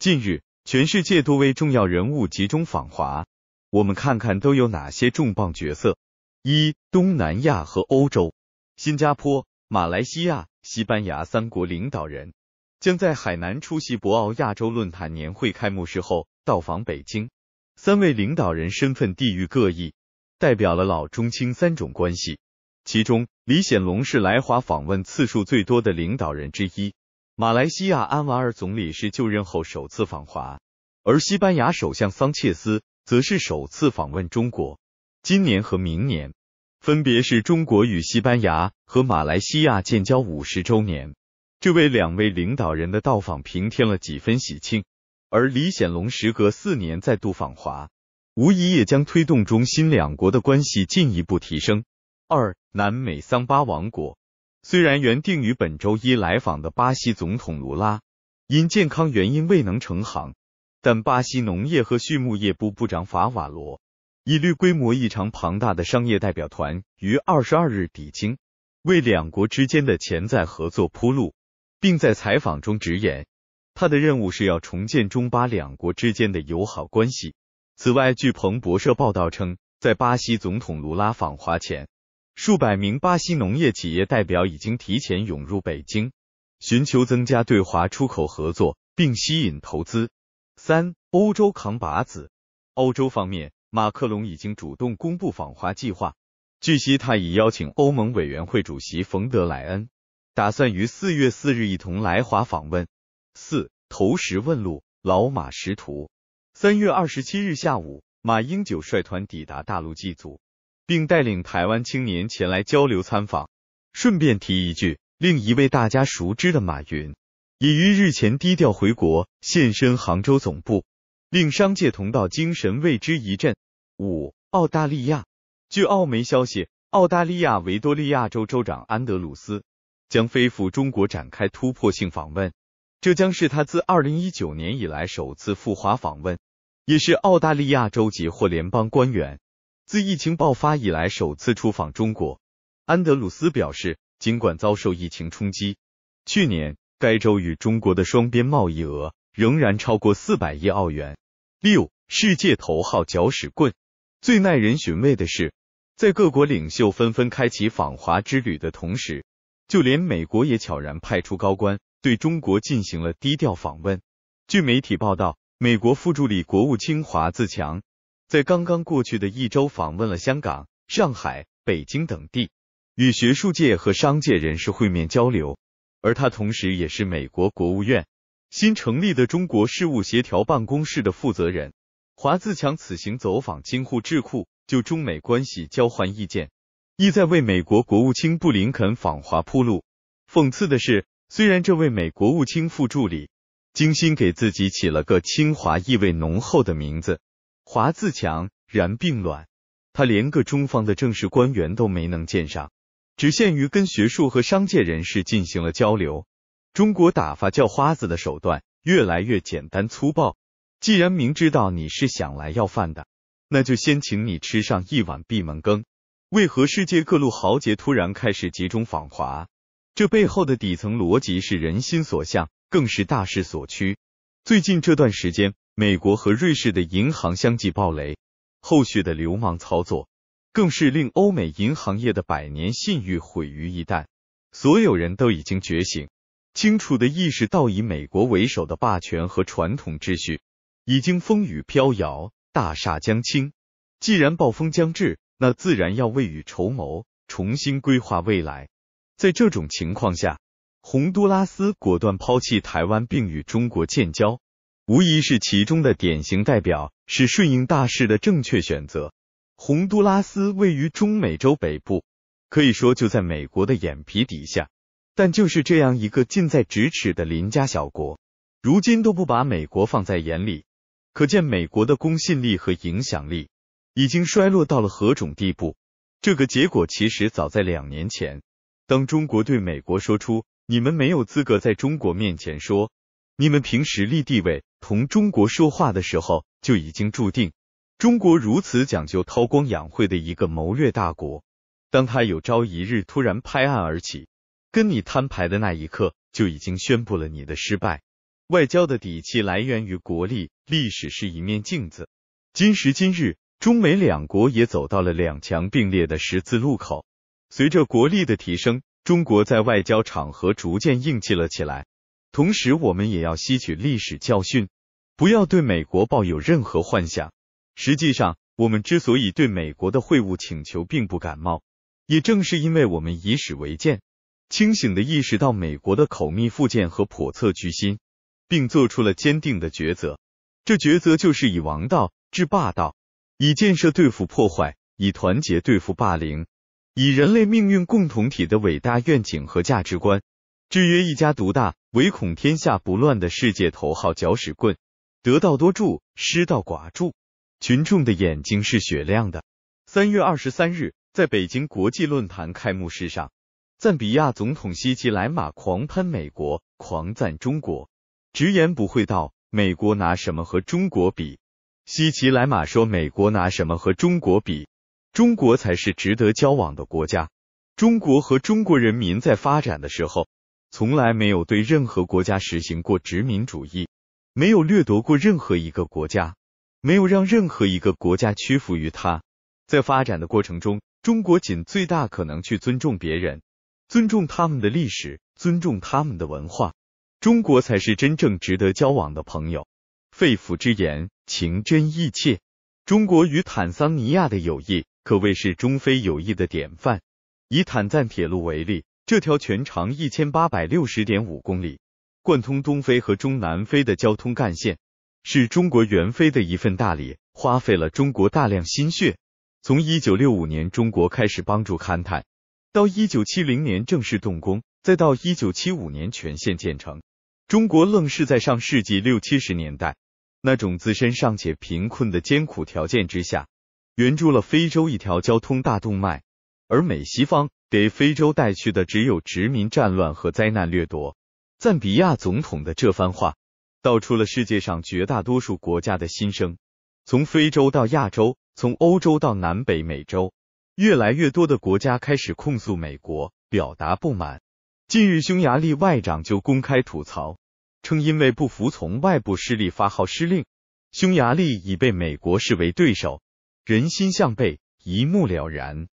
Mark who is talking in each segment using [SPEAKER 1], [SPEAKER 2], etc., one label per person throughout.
[SPEAKER 1] 近日，全世界多位重要人物集中访华，我们看看都有哪些重磅角色。一、东南亚和欧洲，新加坡、马来西亚、西班牙三国领导人将在海南出席博鳌亚洲论坛年会开幕，式后到访北京。三位领导人身份地域各异，代表了老、中、青三种关系。其中，李显龙是来华访问次数最多的领导人之一。马来西亚安瓦尔总理是就任后首次访华，而西班牙首相桑切斯则是首次访问中国。今年和明年，分别是中国与西班牙和马来西亚建交五十周年，这为两位领导人的到访平添了几分喜庆。而李显龙时隔四年再度访华，无疑也将推动中新两国的关系进一步提升。二南美桑巴王国。虽然原定于本周一来访的巴西总统卢拉因健康原因未能成行，但巴西农业和畜牧业部部长法瓦罗以律规模异常庞大的商业代表团于二十二日抵京，为两国之间的潜在合作铺路，并在采访中直言，他的任务是要重建中巴两国之间的友好关系。此外，据彭博社报道称，在巴西总统卢拉访华前，数百名巴西农业企业代表已经提前涌入北京，寻求增加对华出口合作，并吸引投资。三、欧洲扛把子，欧洲方面，马克龙已经主动公布访华计划。据悉，他已邀请欧盟委员会主席冯德莱恩，打算于四月四日一同来华访问。四、投石问路，老马识途。三月二十七日下午，马英九率团抵达大陆祭祖。并带领台湾青年前来交流参访。顺便提一句，另一位大家熟知的马云，也于日前低调回国，现身杭州总部，令商界同道精神为之一振。五、澳大利亚。据澳媒消息，澳大利亚维多利亚州州长安德鲁斯将飞赴中国展开突破性访问，这将是他自2019年以来首次赴华访问，也是澳大利亚州级或联邦官员。自疫情爆发以来首次出访中国，安德鲁斯表示，尽管遭受疫情冲击，去年该州与中国的双边贸易额仍然超过四百亿澳元。六世界头号搅屎棍。最耐人寻味的是，在各国领袖纷纷开启访华之旅的同时，就连美国也悄然派出高官对中国进行了低调访问。据媒体报道，美国副助理国务卿华自强。在刚刚过去的一周，访问了香港、上海、北京等地，与学术界和商界人士会面交流。而他同时也是美国国务院新成立的中国事务协调办公室的负责人。华自强此行走访京沪智库，就中美关系交换意见，意在为美国国务卿布林肯访华铺路。讽刺的是，虽然这位美国务卿副助理精心给自己起了个清华意味浓厚的名字。华自强然并卵，他连个中方的正式官员都没能见上，只限于跟学术和商界人士进行了交流。中国打发叫花子的手段越来越简单粗暴，既然明知道你是想来要饭的，那就先请你吃上一碗闭门羹。为何世界各路豪杰突然开始集中访华？这背后的底层逻辑是人心所向，更是大势所趋。最近这段时间。美国和瑞士的银行相继暴雷，后续的流氓操作更是令欧美银行业的百年信誉毁于一旦。所有人都已经觉醒，清楚的意识到以美国为首的霸权和传统秩序已经风雨飘摇，大厦将倾。既然暴风将至，那自然要未雨绸缪，重新规划未来。在这种情况下，洪都拉斯果断抛弃台湾，并与中国建交。无疑是其中的典型代表，是顺应大势的正确选择。洪都拉斯位于中美洲北部，可以说就在美国的眼皮底下，但就是这样一个近在咫尺的邻家小国，如今都不把美国放在眼里，可见美国的公信力和影响力已经衰落到了何种地步。这个结果其实早在两年前，当中国对美国说出“你们没有资格在中国面前说你们凭实力地位”。同中国说话的时候，就已经注定，中国如此讲究韬光养晦的一个谋略大国，当他有朝一日突然拍案而起，跟你摊牌的那一刻，就已经宣布了你的失败。外交的底气来源于国力，历史是一面镜子。今时今日，中美两国也走到了两强并列的十字路口。随着国力的提升，中国在外交场合逐渐硬气了起来。同时，我们也要吸取历史教训，不要对美国抱有任何幻想。实际上，我们之所以对美国的会晤请求并不感冒，也正是因为我们以史为鉴，清醒的意识到美国的口蜜腹剑和叵测居心，并做出了坚定的抉择。这抉择就是以王道治霸道，以建设对付破坏，以团结对付霸凌，以人类命运共同体的伟大愿景和价值观。制约一家独大，唯恐天下不乱的世界头号搅屎棍。得道多助，失道寡助。群众的眼睛是雪亮的。三月二十三日，在北京国际论坛开幕式上，赞比亚总统西奇莱马狂喷美国，狂赞中国，直言不讳道：“美国拿什么和中国比？”西奇莱马说：“美国拿什么和中国比？中国才是值得交往的国家。中国和中国人民在发展的时候。”从来没有对任何国家实行过殖民主义，没有掠夺过任何一个国家，没有让任何一个国家屈服于他。在发展的过程中，中国尽最大可能去尊重别人，尊重他们的历史，尊重他们的文化。中国才是真正值得交往的朋友。肺腑之言，情真意切。中国与坦桑尼亚的友谊可谓是中非友谊的典范。以坦赞铁路为例。这条全长一千八百六十点五公里、贯通东非和中南非的交通干线，是中国援非的一份大礼，花费了中国大量心血。从一九六五年中国开始帮助勘探，到一九七零年正式动工，再到一九七五年全线建成，中国愣是在上世纪六七十年代那种自身尚且贫困的艰苦条件之下，援助了非洲一条交通大动脉，而美西方。给非洲带去的只有殖民战乱和灾难掠夺。赞比亚总统的这番话，道出了世界上绝大多数国家的心声。从非洲到亚洲，从欧洲到南北美洲，越来越多的国家开始控诉美国，表达不满。近日，匈牙利外长就公开吐槽，称因为不服从外部势力发号施令，匈牙利已被美国视为对手，人心向背一目了然。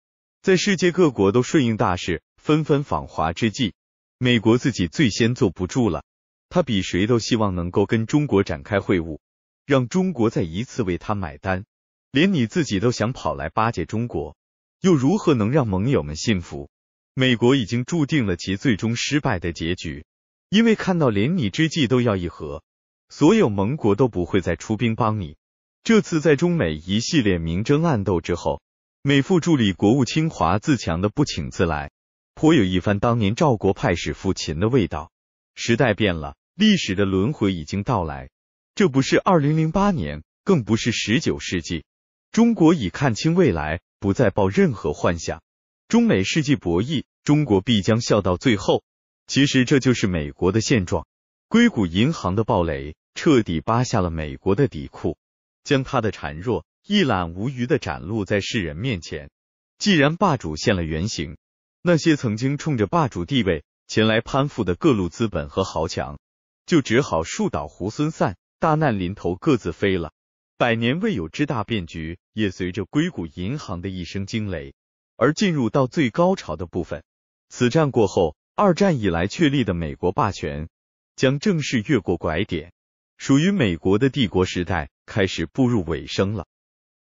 [SPEAKER 1] 在世界各国都顺应大势，纷纷访华之际，美国自己最先坐不住了。他比谁都希望能够跟中国展开会晤，让中国再一次为他买单。连你自己都想跑来巴结中国，又如何能让盟友们信服？美国已经注定了其最终失败的结局，因为看到连你之际都要议和，所有盟国都不会再出兵帮你。这次在中美一系列明争暗斗之后。美副助理国务卿华自强的不请自来，颇有一番当年赵国派使赴秦的味道。时代变了，历史的轮回已经到来。这不是二零零八年，更不是十九世纪。中国已看清未来，不再抱任何幻想。中美世纪博弈，中国必将笑到最后。其实这就是美国的现状。硅谷银行的暴雷，彻底扒下了美国的底裤，将他的孱弱。一览无余的展露在世人面前。既然霸主现了原形，那些曾经冲着霸主地位前来攀附的各路资本和豪强，就只好树倒猢狲散，大难临头各自飞了。百年未有之大变局，也随着硅谷银行的一声惊雷，而进入到最高潮的部分。此战过后，二战以来确立的美国霸权将正式越过拐点，属于美国的帝国时代开始步入尾声了。